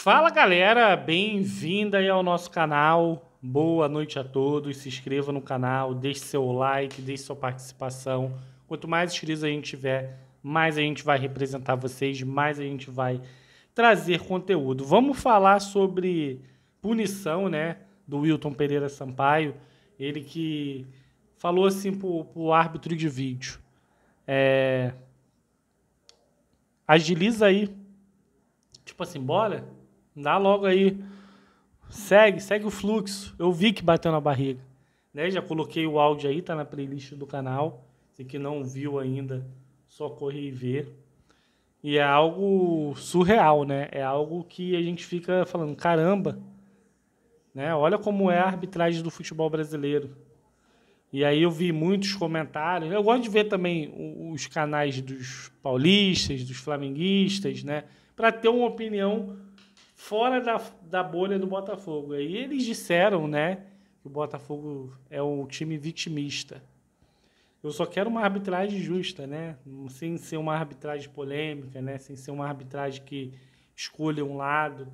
Fala galera, bem-vinda aí ao nosso canal. Boa noite a todos. Se inscreva no canal, deixe seu like, deixe sua participação. Quanto mais inscritos a gente tiver, mais a gente vai representar vocês, mais a gente vai trazer conteúdo. Vamos falar sobre punição, né, do Wilton Pereira Sampaio, ele que falou assim pro, pro árbitro de vídeo, é, agiliza aí, tipo assim, bora, Dá logo aí. Segue, segue o fluxo. Eu vi que bateu na barriga. Né? Já coloquei o áudio aí, tá na playlist do canal. Se que não viu ainda, só corre e vê. E é algo surreal, né? É algo que a gente fica falando, caramba, né? Olha como é a arbitragem do futebol brasileiro. E aí eu vi muitos comentários. Eu gosto de ver também os canais dos paulistas, dos flamenguistas, né? Para ter uma opinião fora da, da bolha do Botafogo. Aí eles disseram, né, que o Botafogo é um time vitimista. Eu só quero uma arbitragem justa, né? Sem ser uma arbitragem polêmica, né? Sem ser uma arbitragem que escolha um lado.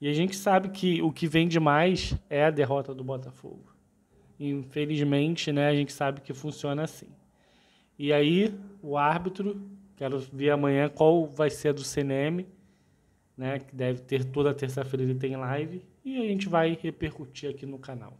E a gente sabe que o que vem demais é a derrota do Botafogo. Infelizmente, né, a gente sabe que funciona assim. E aí, o árbitro, quero ver amanhã qual vai ser a do CNM, né? Que deve ter toda terça-feira ele tem live e a gente vai repercutir aqui no canal.